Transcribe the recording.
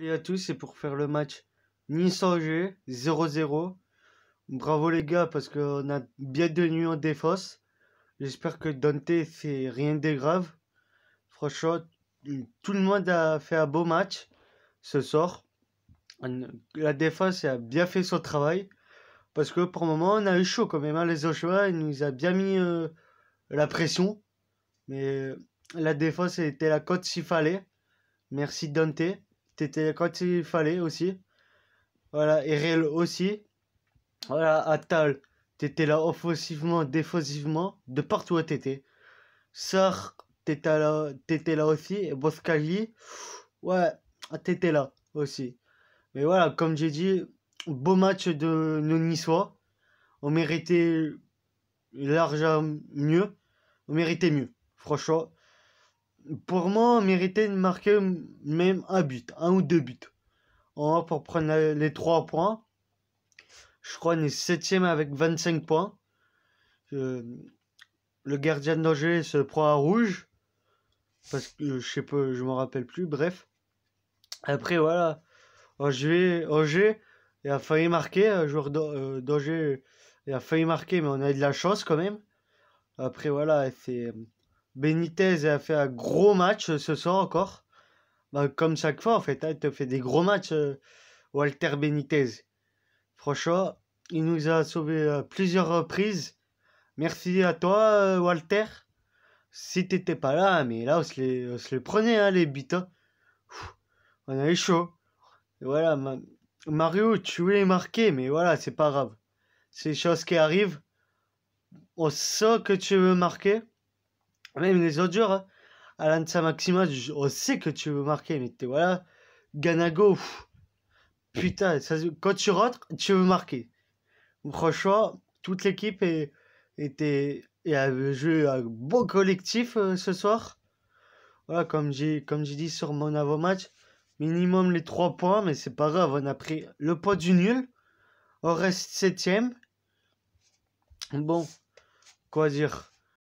Salut à tous, c'est pour faire le match Nice-Angers 0-0. Bravo les gars, parce qu'on a bien tenu en défense. J'espère que Dante, fait rien de grave. Franchement, tout le monde a fait un beau match ce soir. La défense a bien fait son travail. Parce que pour le moment, on a eu chaud quand même. Hein. les Ochoa, il nous a bien mis euh, la pression. Mais euh, la défense était la cote s'il fallait. Merci Dante t'étais quand il fallait aussi. Voilà, et Réel aussi. Voilà, Atal, t'étais là offensivement, défensivement, de partout où t'étais. Sar, t'étais là, t'étais là aussi. Et Boskali, ouais, t'étais là aussi. Mais voilà, comme j'ai dit, beau match de nos Niçois. On méritait largement mieux. On méritait mieux, franchement pour moi, méritait de marquer même un but, un ou deux buts. En, pour prendre les trois points. Je crois qu'on est septième avec 25 points. Euh, le gardien d'Angers se prend à rouge. Parce que euh, je sais pas, je me rappelle plus, bref. Après, voilà. Angers, il a failli marquer, un joueur euh, d'Angers, il a failli marquer, mais on a eu de la chance quand même. Après, voilà, c'est Benitez a fait un gros match euh, ce soir encore. Bah, comme chaque fois, en fait, hein, te fait des gros matchs, euh, Walter Benitez. Franchement, il nous a sauvé à euh, plusieurs reprises. Merci à toi, Walter. Si t'étais pas là, mais là, on se les, prenait, hein, les buts. Hein. On avait chaud. voilà, Mario, tu voulais marquer, mais voilà, c'est pas grave. C'est des choses qui arrivent. On sent que tu veux marquer. Même les autres joueurs, de hein. Alanza Maxima, on oh, sait que tu veux marquer, mais es voilà. Ganago, putain, quand tu rentres, tu veux marquer. Franchement, toute l'équipe était et a joué un bon collectif euh, ce soir. Voilà, comme j'ai comme j'ai dit sur mon avant-match, minimum les 3 points, mais c'est pas grave, on a pris le poids du nul. On reste septième. Bon, quoi dire